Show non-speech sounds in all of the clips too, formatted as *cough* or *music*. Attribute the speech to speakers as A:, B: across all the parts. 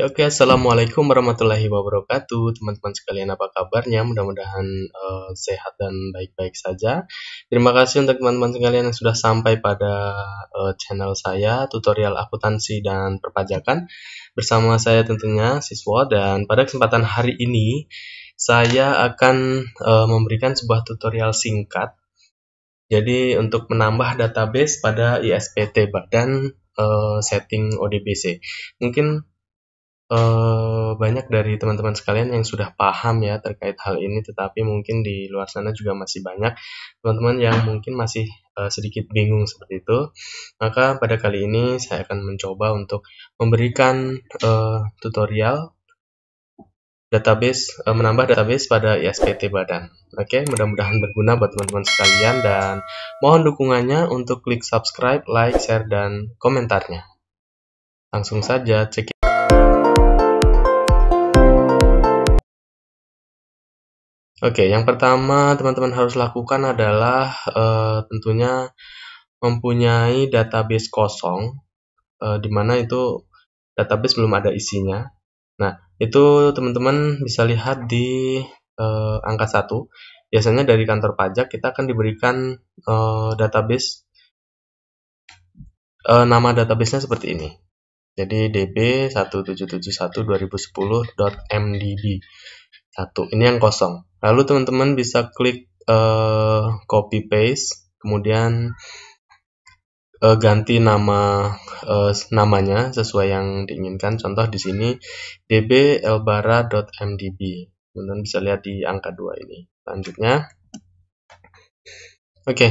A: Ya oke, okay. assalamualaikum warahmatullahi wabarakatuh, teman-teman sekalian apa kabarnya? Mudah-mudahan uh, sehat dan baik-baik saja. Terima kasih untuk teman-teman sekalian yang sudah sampai pada uh, channel saya tutorial akuntansi dan perpajakan bersama saya tentunya siswa dan pada kesempatan hari ini saya akan uh, memberikan sebuah tutorial singkat. Jadi untuk menambah database pada ISPT Badan Setting ODBC. Mungkin eh, banyak dari teman-teman sekalian yang sudah paham ya terkait hal ini, tetapi mungkin di luar sana juga masih banyak teman-teman yang mungkin masih eh, sedikit bingung seperti itu. Maka pada kali ini saya akan mencoba untuk memberikan eh, tutorial database eh, menambah database pada ISPT Badan. Oke, mudah-mudahan berguna buat teman-teman sekalian dan mohon dukungannya untuk klik subscribe, like, share dan komentarnya. Langsung saja cek Oke, yang pertama teman-teman harus lakukan adalah e, tentunya mempunyai database kosong, e, di mana itu database belum ada isinya. Nah, itu teman-teman bisa lihat di e, angka 1. Biasanya dari kantor pajak kita akan diberikan e, database, e, nama databasenya seperti ini. Jadi db 1771 2010 mdb satu Ini yang kosong. Lalu teman-teman bisa klik uh, copy paste, kemudian uh, ganti nama uh, namanya sesuai yang diinginkan. Contoh di sini db elbara.mdb. Kemudian bisa lihat di angka 2 ini. Selanjutnya Oke, okay.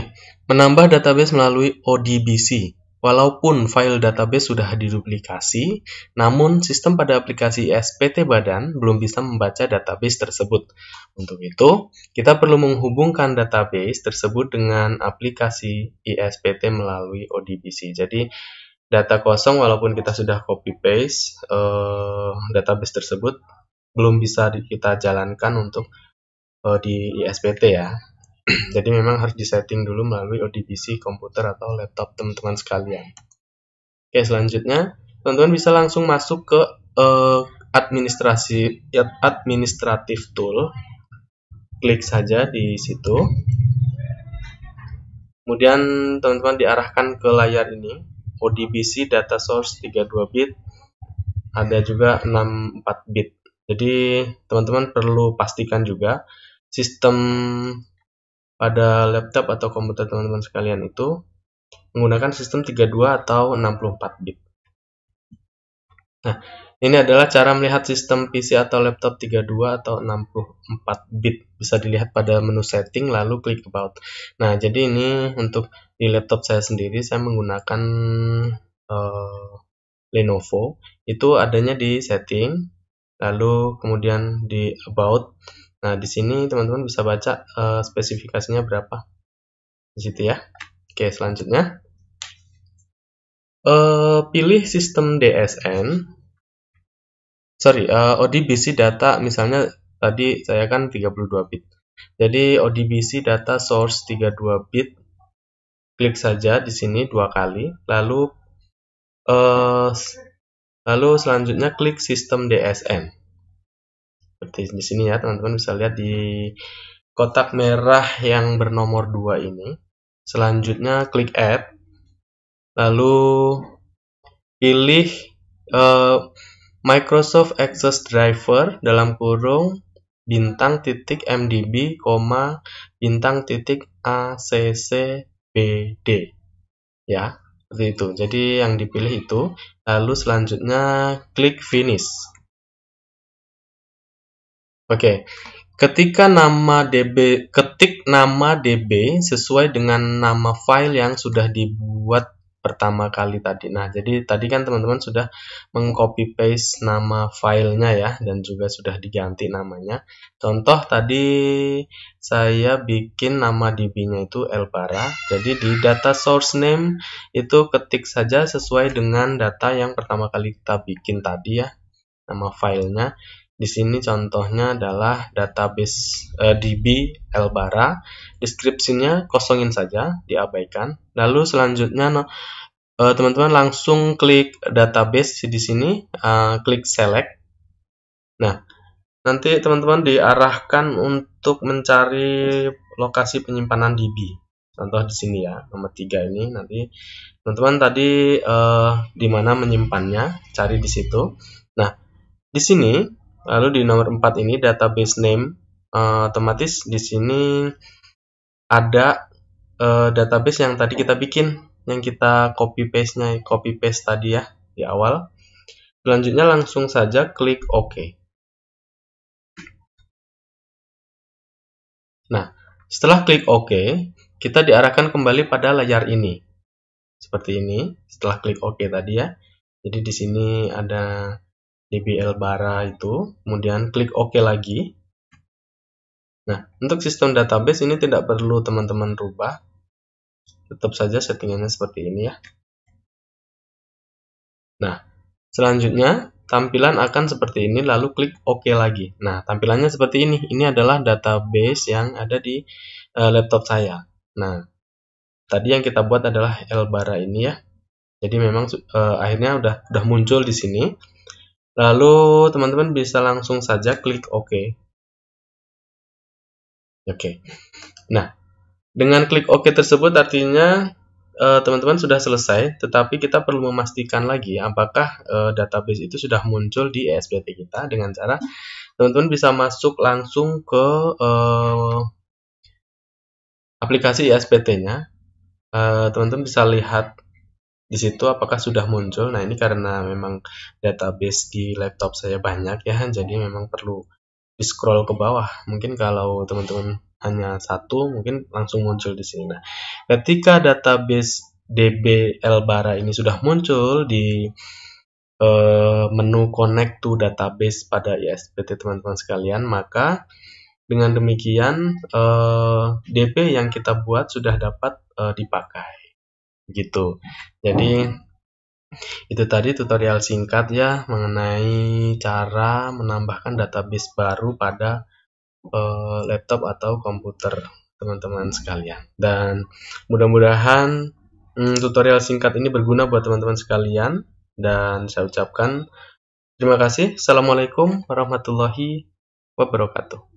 A: menambah database melalui ODBC. Walaupun file database sudah diduplikasi, namun sistem pada aplikasi SPT Badan belum bisa membaca database tersebut. Untuk itu, kita perlu menghubungkan database tersebut dengan aplikasi ISPT melalui ODBC. Jadi, data kosong walaupun kita sudah copy paste eh, database tersebut belum bisa kita jalankan untuk eh, di ISPT ya. *clears throat* Jadi memang harus disetting dulu melalui ODBC komputer atau laptop teman-teman sekalian. Oke, selanjutnya teman-teman bisa langsung masuk ke uh, administrasi ya, administratif tool. Klik saja di situ. Kemudian teman-teman diarahkan ke layar ini ODBC data source 32 bit ada juga 64 bit. Jadi teman-teman perlu pastikan juga sistem pada laptop atau komputer teman-teman sekalian itu menggunakan sistem 32 atau 64 bit. Nah, ini adalah cara melihat sistem PC atau laptop 32 atau 64 bit. Bisa dilihat pada menu setting lalu klik about. Nah, jadi ini untuk di laptop saya sendiri saya menggunakan uh, Lenovo. Itu adanya di setting lalu kemudian di about Nah, di sini teman-teman bisa baca uh, spesifikasinya berapa. Di situ ya. Oke, selanjutnya. Uh, pilih sistem DSN. Sorry, uh, eh, ODBC data misalnya tadi saya kan 32 bit. Jadi ODBC data source 32 bit. Klik saja di sini dua kali, lalu uh, lalu selanjutnya klik sistem DSN seperti di sini ya teman-teman bisa lihat di kotak merah yang bernomor 2 ini selanjutnya klik add lalu pilih uh, Microsoft Access Driver dalam kurung bintang titik mdb, bintang titik accbd ya seperti itu jadi yang dipilih itu lalu selanjutnya klik finish Oke. Ketika nama DB ketik nama DB sesuai dengan nama file yang sudah dibuat pertama kali tadi. Nah, jadi tadi kan teman-teman sudah mengcopy paste nama filenya ya dan juga sudah diganti namanya. Contoh tadi saya bikin nama DB-nya itu Elbara. Jadi di data source name itu ketik saja sesuai dengan data yang pertama kali kita bikin tadi ya nama filenya. Di sini contohnya adalah database uh, eh, DB Elbara. Deskripsinya kosongin saja, diabaikan. Lalu selanjutnya eh, teman-teman no, uh, langsung klik database di sini, uh, klik select. Nah, nanti teman-teman diarahkan untuk mencari lokasi penyimpanan DB. Contoh di sini ya, nomor 3 ini nanti teman-teman tadi uh, di mana menyimpannya, cari di situ. Nah, di sini Lalu di nomor 4 ini database name uh, otomatis di sini ada uh, database yang tadi kita bikin yang kita copy paste-nya copy paste tadi ya di awal. Selanjutnya langsung saja klik OK. Nah, setelah klik OK, kita diarahkan kembali pada layar ini. Seperti ini, setelah klik OK tadi ya. Jadi di sini ada dbl bara itu, kemudian klik OK lagi. Nah, untuk sistem database ini tidak perlu teman-teman rubah. Tetap saja settingannya seperti ini ya. Nah, selanjutnya tampilan akan seperti ini lalu klik OK lagi. Nah, tampilannya seperti ini. Ini adalah database yang ada di uh, laptop saya. Nah, tadi yang kita buat adalah Elbara ini ya. Jadi memang uh, akhirnya udah udah muncul di sini. Lalu teman-teman bisa langsung saja klik OK. Oke. Nah, dengan klik OK tersebut artinya eh, teman-teman uh, sudah selesai, tetapi kita perlu memastikan lagi apakah uh, database itu sudah muncul di ESPT kita dengan cara teman-teman bisa masuk langsung ke uh, aplikasi ESPT-nya. Teman-teman bisa lihat di situ apakah sudah muncul nah ini karena memang database di laptop saya banyak ya jadi memang perlu di scroll ke bawah mungkin kalau teman-teman hanya satu mungkin langsung muncul di sini nah ketika database DB Elbara ini sudah muncul di eh, menu connect to database pada ISPT teman-teman sekalian maka dengan demikian eh, DB yang kita buat sudah dapat eh, dipakai gitu jadi itu tadi tutorial singkat ya mengenai cara menambahkan database baru pada uh, laptop atau komputer teman-teman sekalian dan mudah-mudahan hmm, tutorial singkat ini berguna buat teman-teman sekalian dan saya ucapkan terima kasih assalamualaikum warahmatullahi wabarakatuh